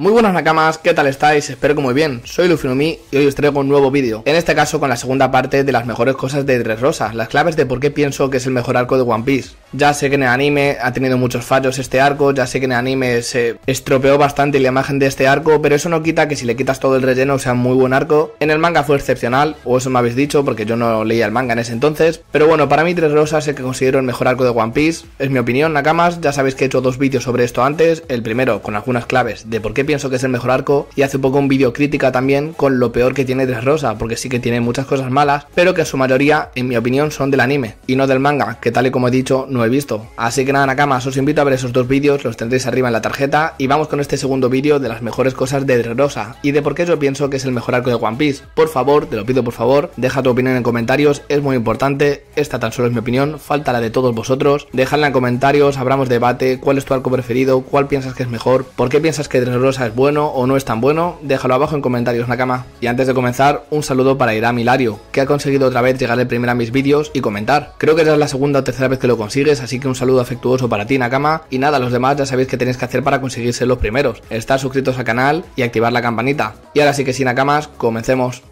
Muy buenas nakamas, ¿qué tal estáis? Espero que muy bien, soy Lufinomi y hoy os traigo un nuevo vídeo, en este caso con la segunda parte de las mejores cosas de Dressrosa, las claves de por qué pienso que es el mejor arco de One Piece. Ya sé que en el anime ha tenido muchos fallos este arco, ya sé que en el anime se estropeó bastante la imagen de este arco, pero eso no quita que si le quitas todo el relleno sea un muy buen arco. En el manga fue excepcional, o eso me habéis dicho, porque yo no leía el manga en ese entonces. Pero bueno, para mí Tres Rosas es el que considero el mejor arco de One Piece. Es mi opinión, Nakamas, ya sabéis que he hecho dos vídeos sobre esto antes, el primero con algunas claves de por qué pienso que es el mejor arco, y hace poco un vídeo crítica también con lo peor que tiene Tres Rosas, porque sí que tiene muchas cosas malas, pero que a su mayoría, en mi opinión, son del anime, y no del manga, que tal y como he dicho, no he visto. Así que nada, Nakama, os invito a ver esos dos vídeos, los tendréis arriba en la tarjeta. Y vamos con este segundo vídeo de las mejores cosas de Rosa y de por qué yo pienso que es el mejor arco de One Piece. Por favor, te lo pido por favor, deja tu opinión en comentarios, es muy importante. Esta tan solo es mi opinión, falta la de todos vosotros. Dejadla en comentarios, abramos debate, cuál es tu arco preferido, cuál piensas que es mejor, por qué piensas que Rosa es bueno o no es tan bueno. Déjalo abajo en comentarios, Nakama. Y antes de comenzar, un saludo para Irami milario que ha conseguido otra vez llegar el primero a mis vídeos y comentar. Creo que ya es la segunda o tercera vez que lo consigue así que un saludo afectuoso para ti, Nakama. Y nada, los demás ya sabéis que tenéis que hacer para conseguir ser los primeros. Estar suscritos al canal y activar la campanita. Y ahora sí que sí, Nakamas, comencemos.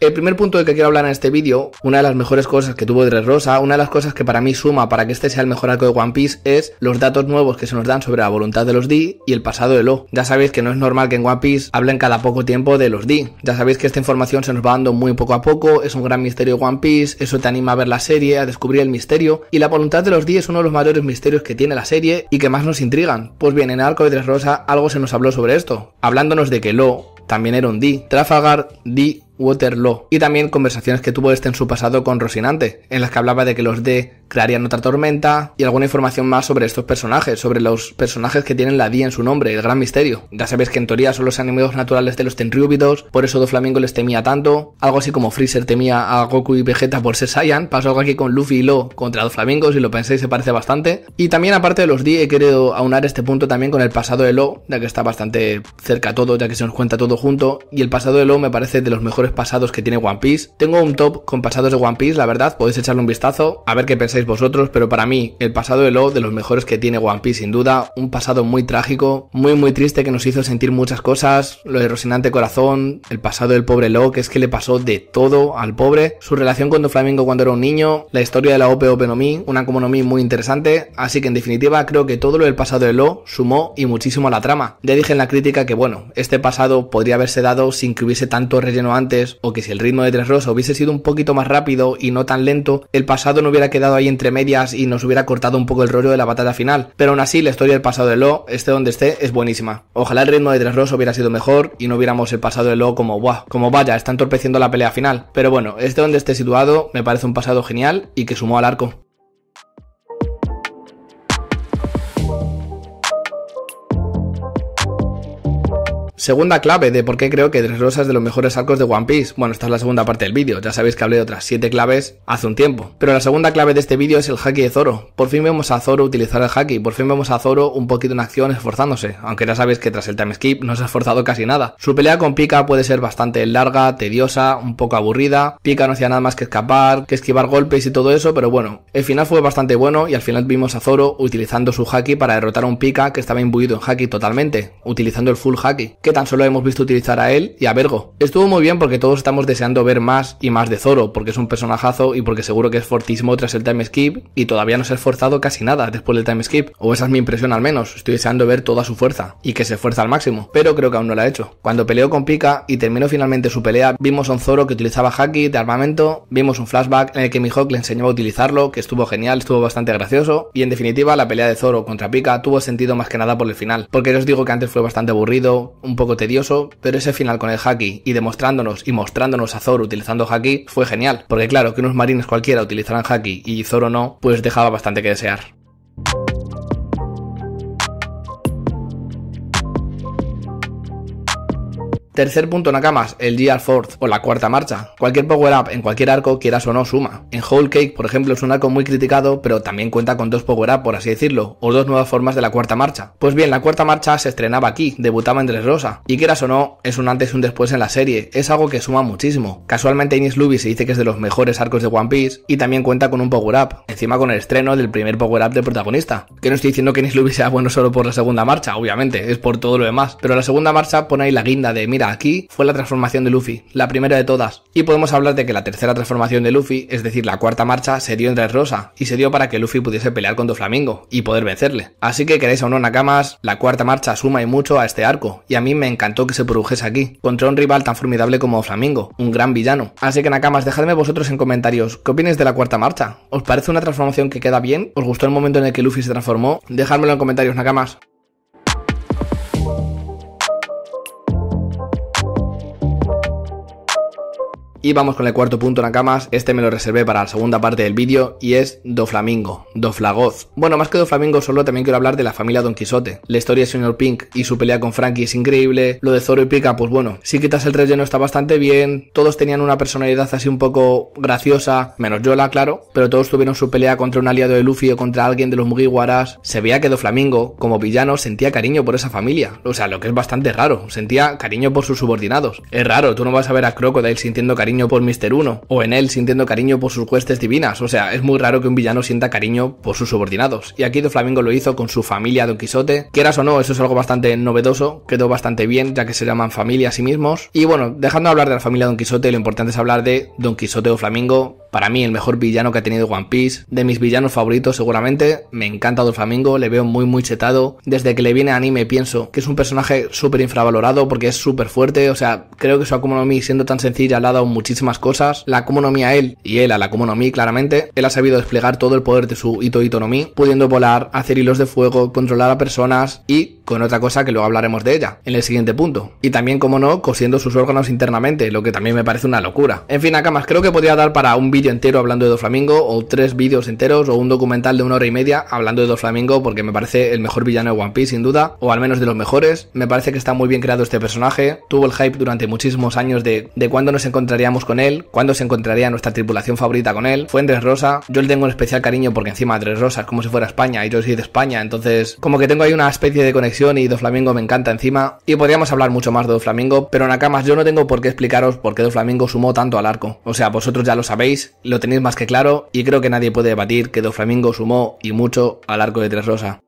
El primer punto de que quiero hablar en este vídeo, una de las mejores cosas que tuvo Rosa, una de las cosas que para mí suma para que este sea el mejor arco de One Piece es los datos nuevos que se nos dan sobre la voluntad de los D y el pasado de Lo. Ya sabéis que no es normal que en One Piece hablen cada poco tiempo de los D. Ya sabéis que esta información se nos va dando muy poco a poco, es un gran misterio One Piece, eso te anima a ver la serie, a descubrir el misterio y la voluntad de los D es uno de los mayores misterios que tiene la serie y que más nos intrigan. Pues bien, en el arco de Dressrosa algo se nos habló sobre esto, hablándonos de que Lo también era un D. Trafalgar D Waterloo y también conversaciones que tuvo este en su pasado con Rosinante, en las que hablaba de que los D crearían otra tormenta y alguna información más sobre estos personajes, sobre los personajes que tienen la D en su nombre, el gran misterio. Ya sabéis que en teoría son los enemigos naturales de los Tenryubitos, por eso Doflamingo les temía tanto, algo así como Freezer temía a Goku y Vegeta por ser Saiyan, pasó algo aquí con Luffy y Lo contra Doflamingo, si lo pensáis se parece bastante. Y también aparte de los D he querido aunar este punto también con el pasado de Lo, ya que está bastante cerca todo, ya que se nos cuenta todo junto, y el pasado de Lo me parece de los mejores pasados que tiene One Piece. Tengo un top con pasados de One Piece, la verdad, podéis echarle un vistazo, a ver qué pensáis vosotros, pero para mí el pasado de Lo de los mejores que tiene One Piece, sin duda, un pasado muy trágico, muy muy triste que nos hizo sentir muchas cosas, lo de Corazón, el pasado del pobre Lo que es que le pasó de todo al pobre, su relación con Doflamingo cuando era un niño, la historia de la OP mi una mi muy interesante, así que en definitiva creo que todo lo del pasado de Lo sumó y muchísimo a la trama. Ya dije en la crítica que bueno, este pasado podría haberse dado sin que hubiese tanto relleno antes o que si el ritmo de Tres Rosas hubiese sido un poquito más rápido y no tan lento, el pasado no hubiera quedado ahí entre medias y nos hubiera cortado un poco el rollo de la batalla final. Pero aún así, la historia del pasado de Lo, este donde esté, es buenísima. Ojalá el ritmo de Tres Rosas hubiera sido mejor y no hubiéramos el pasado de Lo como, buah, como vaya, está entorpeciendo la pelea final. Pero bueno, este donde esté situado, me parece un pasado genial y que sumó al arco. Segunda clave de por qué creo que Tres Rosas es de los mejores arcos de One Piece. Bueno, esta es la segunda parte del vídeo, ya sabéis que hablé de otras 7 claves hace un tiempo. Pero la segunda clave de este vídeo es el haki de Zoro. Por fin vemos a Zoro utilizar el haki, por fin vemos a Zoro un poquito en acción esforzándose, aunque ya sabéis que tras el time skip no se ha esforzado casi nada. Su pelea con Pika puede ser bastante larga, tediosa, un poco aburrida. Pika no hacía nada más que escapar, que esquivar golpes y todo eso, pero bueno, el final fue bastante bueno y al final vimos a Zoro utilizando su haki para derrotar a un Pika que estaba imbuido en haki totalmente, utilizando el full haki tan solo hemos visto utilizar a él y a Vergo. Estuvo muy bien porque todos estamos deseando ver más y más de Zoro, porque es un personajazo y porque seguro que es fortísimo tras el time skip y todavía no se ha esforzado casi nada después del time skip, o esa es mi impresión al menos, estoy deseando ver toda su fuerza y que se esfuerza al máximo, pero creo que aún no lo ha hecho. Cuando peleó con Pika y terminó finalmente su pelea, vimos a un Zoro que utilizaba Haki de armamento, vimos un flashback en el que Mihawk le enseñaba a utilizarlo, que estuvo genial, estuvo bastante gracioso, y en definitiva la pelea de Zoro contra Pika tuvo sentido más que nada por el final, porque os digo que antes fue bastante aburrido, un poco tedioso, pero ese final con el haki y demostrándonos y mostrándonos a Zoro utilizando haki fue genial, porque claro que unos marines cualquiera utilizaran haki y Zoro no, pues dejaba bastante que desear. Tercer punto, Nakamas, el GR Fourth o la cuarta marcha. Cualquier power up en cualquier arco, quieras o no, suma. En Whole Cake, por ejemplo, es un arco muy criticado, pero también cuenta con dos power up, por así decirlo, o dos nuevas formas de la cuarta marcha. Pues bien, la cuarta marcha se estrenaba aquí, debutaba en Rosa, Y quieras o no, es un antes y un después en la serie, es algo que suma muchísimo. Casualmente, Inis Luby se dice que es de los mejores arcos de One Piece y también cuenta con un power up, encima con el estreno del primer power up de protagonista. Que no estoy diciendo que Inis Luby sea bueno solo por la segunda marcha, obviamente, es por todo lo demás, pero la segunda marcha pone ahí la guinda de aquí fue la transformación de Luffy, la primera de todas. Y podemos hablar de que la tercera transformación de Luffy, es decir, la cuarta marcha, se dio entre Rosa y se dio para que Luffy pudiese pelear con Doflamingo y poder vencerle. Así que queréis o no Nakamas, la cuarta marcha suma y mucho a este arco, y a mí me encantó que se produjese aquí, contra un rival tan formidable como Flamingo, un gran villano. Así que Nakamas, dejadme vosotros en comentarios, ¿qué opináis de la cuarta marcha? ¿Os parece una transformación que queda bien? ¿Os gustó el momento en el que Luffy se transformó? Dejadmelo en comentarios, Nakamas. Y vamos con el cuarto punto, Nakamas. Este me lo reservé para la segunda parte del vídeo y es Doflamingo, Doflagoz. Bueno, más que Doflamingo, solo también quiero hablar de la familia Don Quixote La historia de Señor Pink y su pelea con Frankie es increíble. Lo de Zoro y Pika, pues bueno, si quitas el relleno está bastante bien. Todos tenían una personalidad así un poco graciosa, menos Yola, claro, pero todos tuvieron su pelea contra un aliado de Luffy o contra alguien de los Mugiwaras. Se veía que Doflamingo, como villano, sentía cariño por esa familia. O sea, lo que es bastante raro. Sentía cariño por sus subordinados. Es raro, tú no vas a ver a Crocodile sintiendo cariño por Mister 1, o en él sintiendo cariño por sus huestes divinas, o sea, es muy raro que un villano sienta cariño por sus subordinados. Y aquí Don Flamingo lo hizo con su familia Don Quijote, quieras o no, eso es algo bastante novedoso, quedó bastante bien, ya que se llaman familia a sí mismos. Y bueno, dejando hablar de la familia Don Quijote, lo importante es hablar de Don Quijote o Flamingo para mí el mejor villano que ha tenido One Piece, de mis villanos favoritos seguramente, me encanta Doflamingo, le veo muy muy chetado, desde que le viene a anime pienso que es un personaje súper infravalorado porque es súper fuerte, o sea, creo que su Akumonomi siendo tan sencilla le ha dado muchísimas cosas, la Akumonomi a él y él a la Akumonomi claramente, él ha sabido desplegar todo el poder de su Ito Itonomi, pudiendo volar, hacer hilos de fuego, controlar a personas y con otra cosa que luego hablaremos de ella en el siguiente punto. Y también, como no, cosiendo sus órganos internamente, lo que también me parece una locura. En fin, acá más creo que podría dar para un vídeo entero hablando de Doflamingo, o tres vídeos enteros, o un documental de una hora y media hablando de Doflamingo, porque me parece el mejor villano de One Piece, sin duda, o al menos de los mejores. Me parece que está muy bien creado este personaje, tuvo el hype durante muchísimos años de, de cuándo nos encontraríamos con él, cuándo se encontraría nuestra tripulación favorita con él. Fue Andrés Rosa, yo le tengo un especial cariño porque encima Andrés Rosa es como si fuera España y yo soy de España, entonces como que tengo ahí una especie de conexión y Doflamingo me encanta encima. Y podríamos hablar mucho más de pero pero más yo no tengo por qué explicaros por qué Doflamingo sumó tanto al arco. O sea, vosotros ya lo sabéis, lo tenéis más que claro, y creo que nadie puede debatir que Doflamingo sumó y mucho al arco de Tres Rosa.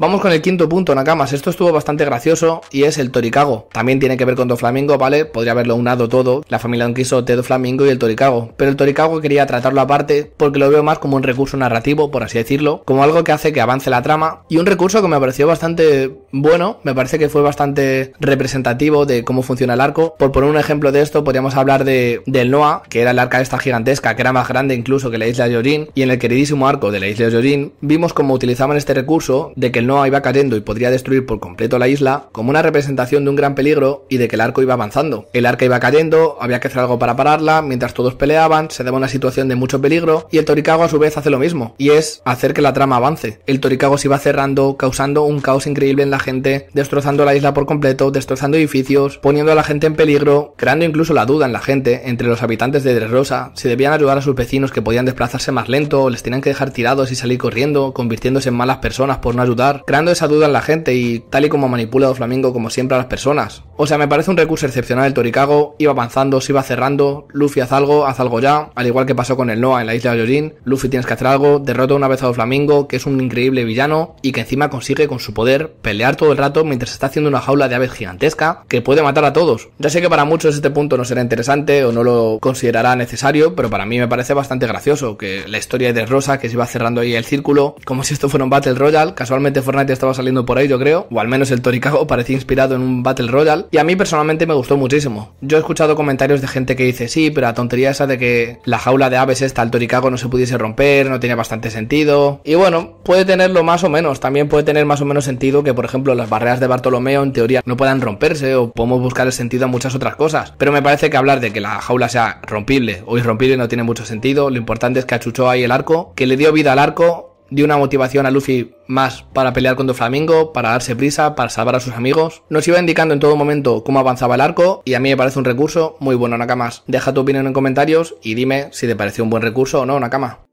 Vamos con el quinto punto, Nakamas. Esto estuvo bastante gracioso y es el Toricago. También tiene que ver con Doflamingo, ¿vale? Podría haberlo unado todo, la familia quiso Quijote, Flamingo y el Toricago. Pero el Toricago quería tratarlo aparte porque lo veo más como un recurso narrativo, por así decirlo, como algo que hace que avance la trama. Y un recurso que me pareció bastante bueno, me parece que fue bastante representativo de cómo funciona el arco. Por poner un ejemplo de esto, podríamos hablar de, del Noah, que era el arca esta gigantesca, que era más grande incluso que la isla de Yorin. Y en el queridísimo arco de la isla de Yorin, vimos cómo utilizaban este recurso de que el no iba cayendo y podría destruir por completo la isla, como una representación de un gran peligro y de que el arco iba avanzando. El arco iba cayendo, había que hacer algo para pararla, mientras todos peleaban, se daba una situación de mucho peligro, y el toricago a su vez hace lo mismo, y es hacer que la trama avance. El toricago se iba cerrando, causando un caos increíble en la gente, destrozando la isla por completo, destrozando edificios, poniendo a la gente en peligro, creando incluso la duda en la gente entre los habitantes de Rosa, si debían ayudar a sus vecinos que podían desplazarse más lento, les tenían que dejar tirados y salir corriendo, convirtiéndose en malas personas por no ayudar, creando esa duda en la gente y tal y como manipula flamingo como siempre a las personas. O sea, me parece un recurso excepcional el toricago. iba avanzando, se iba cerrando, Luffy haz algo, haz algo ya, al igual que pasó con el Noah en la isla de Yorin, Luffy tienes que hacer algo, derrota una vez a flamingo, que es un increíble villano y que encima consigue con su poder pelear todo el rato mientras está haciendo una jaula de aves gigantesca que puede matar a todos. Ya sé que para muchos este punto no será interesante o no lo considerará necesario, pero para mí me parece bastante gracioso que la historia de Rosa que se iba cerrando ahí el círculo, como si esto fuera un Battle Royale, casualmente fue Fortnite estaba saliendo por ahí, yo creo, o al menos el Toricago parecía inspirado en un Battle Royale, y a mí personalmente me gustó muchísimo. Yo he escuchado comentarios de gente que dice, sí, pero la tontería esa de que la jaula de aves esta, el Toricago no se pudiese romper, no tenía bastante sentido. Y bueno, puede tenerlo más o menos, también puede tener más o menos sentido que, por ejemplo, las barreras de Bartolomeo en teoría no puedan romperse, o podemos buscar el sentido a muchas otras cosas, pero me parece que hablar de que la jaula sea rompible o irrompible no tiene mucho sentido, lo importante es que achuchó ahí el arco, que le dio vida al arco, dio una motivación a Luffy más para pelear contra Flamingo, para darse prisa, para salvar a sus amigos. Nos iba indicando en todo momento cómo avanzaba el arco y a mí me parece un recurso muy bueno, Nakamas. Deja tu opinión en comentarios y dime si te pareció un buen recurso o no, Nakama.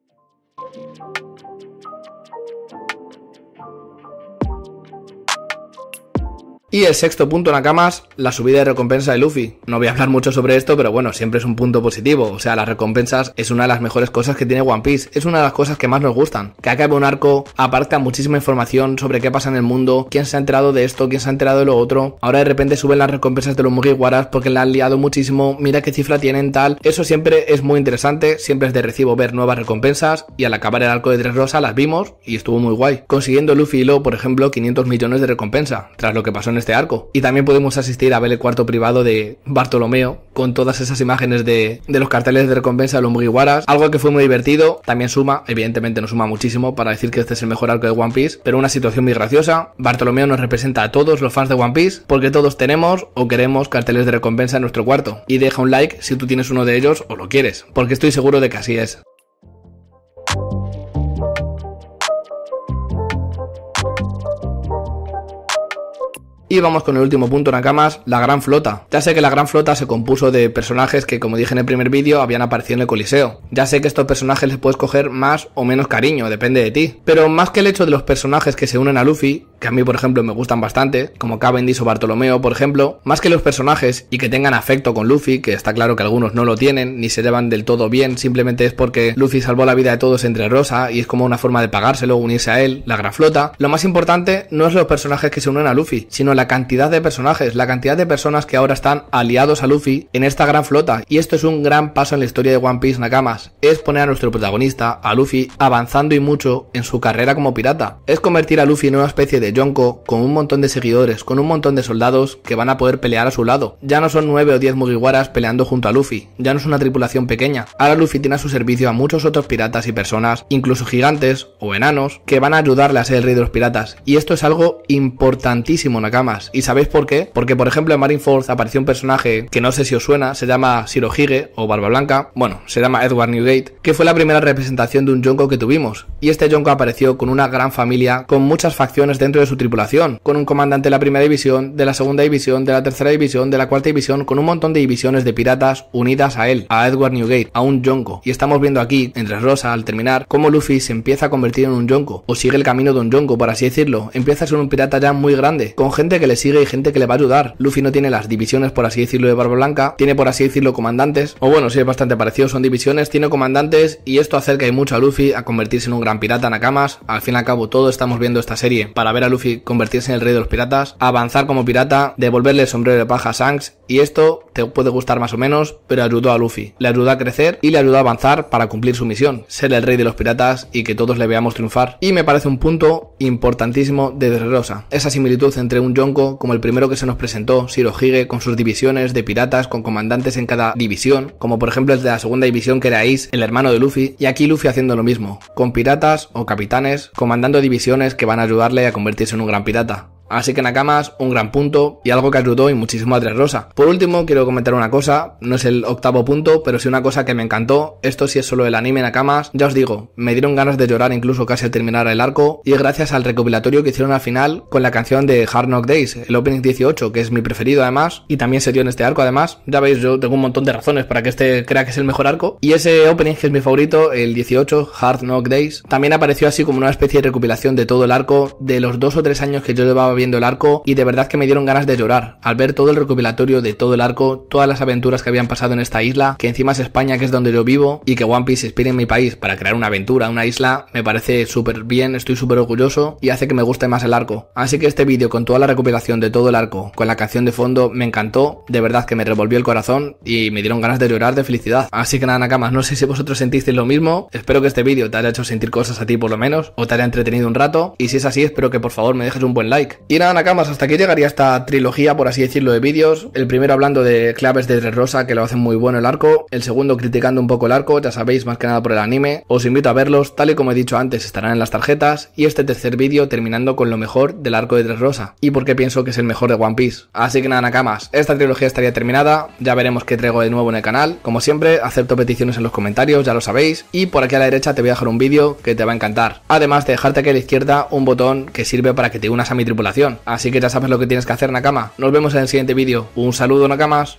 Y el sexto punto, Nakamas, la subida de recompensa de Luffy. No voy a hablar mucho sobre esto, pero bueno, siempre es un punto positivo. O sea, las recompensas es una de las mejores cosas que tiene One Piece. Es una de las cosas que más nos gustan. Que acabe un arco, aparte aparta muchísima información sobre qué pasa en el mundo, quién se ha enterado de esto, quién se ha enterado de lo otro. Ahora de repente suben las recompensas de los Mugiwaras porque la han liado muchísimo, mira qué cifra tienen, tal. Eso siempre es muy interesante, siempre es de recibo ver nuevas recompensas y al acabar el arco de Tres Rosa las vimos y estuvo muy guay. Consiguiendo Luffy y Lo, por ejemplo, 500 millones de recompensa, tras lo que pasó en este arco. Y también podemos asistir a ver el cuarto privado de Bartolomeo con todas esas imágenes de, de los carteles de recompensa de los Mugiwaras, algo que fue muy divertido, también suma, evidentemente no suma muchísimo para decir que este es el mejor arco de One Piece, pero una situación muy graciosa. Bartolomeo nos representa a todos los fans de One Piece porque todos tenemos o queremos carteles de recompensa en nuestro cuarto. Y deja un like si tú tienes uno de ellos o lo quieres, porque estoy seguro de que así es. Y vamos con el último punto, Nakamas, la Gran Flota. Ya sé que la Gran Flota se compuso de personajes que, como dije en el primer vídeo, habían aparecido en el Coliseo. Ya sé que estos personajes les puedes coger más o menos cariño, depende de ti. Pero más que el hecho de los personajes que se unen a Luffy, que a mí, por ejemplo, me gustan bastante, como Cavendish o Bartolomeo, por ejemplo, más que los personajes y que tengan afecto con Luffy, que está claro que algunos no lo tienen, ni se llevan del todo bien, simplemente es porque Luffy salvó la vida de todos entre Rosa y es como una forma de pagárselo, unirse a él, la gran flota. Lo más importante no es los personajes que se unen a Luffy, sino la cantidad de personajes, la cantidad de personas que ahora están aliados a Luffy en esta gran flota. Y esto es un gran paso en la historia de One Piece Nakamas, es poner a nuestro protagonista, a Luffy, avanzando y mucho en su carrera como pirata. Es convertir a Luffy en una especie de de Yonko, con un montón de seguidores, con un montón de soldados que van a poder pelear a su lado. Ya no son 9 o 10 Mugiwaras peleando junto a Luffy, ya no es una tripulación pequeña. Ahora Luffy tiene a su servicio a muchos otros piratas y personas, incluso gigantes o enanos, que van a ayudarle a ser el rey de los piratas. Y esto es algo importantísimo, Nakamas. ¿Y sabéis por qué? Porque, por ejemplo, en Marineford apareció un personaje que no sé si os suena, se llama Shirohige o Barba Blanca, bueno, se llama Edward Newgate, que fue la primera representación de un Yonko que tuvimos. Y este Yonko apareció con una gran familia, con muchas facciones dentro de su tripulación, con un comandante de la primera división, de la segunda división, de la tercera división, de la cuarta división, con un montón de divisiones de piratas unidas a él, a Edward Newgate, a un Yonko. Y estamos viendo aquí, entre Rosa, al terminar, cómo Luffy se empieza a convertir en un Yonko, o sigue el camino de un Yonko, por así decirlo. Empieza a ser un pirata ya muy grande, con gente que le sigue y gente que le va a ayudar. Luffy no tiene las divisiones, por así decirlo, de Barba Blanca, tiene, por así decirlo, comandantes, o bueno, sí, es bastante parecido, son divisiones, tiene comandantes, y esto acerca y mucho a Luffy a convertirse en un gran pirata Nakamas. Al fin y al cabo, todo estamos viendo esta serie para ver a Luffy convertirse en el rey de los piratas, avanzar como pirata, devolverle el sombrero de paja a Shanks, y esto te puede gustar más o menos, pero ayudó a Luffy, le ayudó a crecer y le ayudó a avanzar para cumplir su misión, ser el rey de los piratas y que todos le veamos triunfar. Y me parece un punto importantísimo de Dressrosa, esa similitud entre un Yonko como el primero que se nos presentó, Shirohige, con sus divisiones de piratas, con comandantes en cada división, como por ejemplo el de la segunda división que era Ace, el hermano de Luffy, y aquí Luffy haciendo lo mismo, con piratas o capitanes, comandando divisiones que van a ayudarle a convertirse convertirse un gran pirata. Así que Nakamas, un gran punto y algo que ayudó y muchísimo a Tres Rosa. Por último, quiero comentar una cosa, no es el octavo punto, pero sí una cosa que me encantó. Esto sí es solo el anime Nakamas, ya os digo, me dieron ganas de llorar incluso casi al terminar el arco y es gracias al recopilatorio que hicieron al final con la canción de Hard Knock Days, el Opening 18, que es mi preferido además y también se dio en este arco además. Ya veis, yo tengo un montón de razones para que este crea que es el mejor arco y ese Opening que es mi favorito, el 18, Hard Knock Days, también apareció así como una especie de recopilación de todo el arco de los dos o tres años que yo llevaba viendo el arco y de verdad que me dieron ganas de llorar al ver todo el recopilatorio de todo el arco, todas las aventuras que habían pasado en esta isla, que encima es España, que es donde yo vivo, y que One Piece se en mi país para crear una aventura, una isla, me parece súper bien, estoy súper orgulloso y hace que me guste más el arco. Así que este vídeo con toda la recopilación de todo el arco, con la canción de fondo, me encantó, de verdad que me revolvió el corazón y me dieron ganas de llorar de felicidad. Así que nada, Nakamas, no sé si vosotros sentisteis lo mismo, espero que este vídeo te haya hecho sentir cosas a ti por lo menos, o te haya entretenido un rato, y si es así, espero que por favor me dejes un buen like. Y nada, Nakamas, hasta aquí llegaría esta trilogía, por así decirlo, de vídeos. El primero hablando de claves de Tres Rosa, que lo hacen muy bueno el arco. El segundo criticando un poco el arco, ya sabéis, más que nada por el anime. Os invito a verlos, tal y como he dicho antes, estarán en las tarjetas. Y este tercer vídeo terminando con lo mejor del arco de Tres Rosa. Y porque pienso que es el mejor de One Piece. Así que nada, Nakamas, esta trilogía estaría terminada. Ya veremos qué traigo de nuevo en el canal. Como siempre, acepto peticiones en los comentarios, ya lo sabéis. Y por aquí a la derecha te voy a dejar un vídeo que te va a encantar. Además de dejarte aquí a la izquierda un botón que sirve para que te unas a mi tripulación Así que ya sabes lo que tienes que hacer, Nakama. Nos vemos en el siguiente vídeo. Un saludo, Nakamas.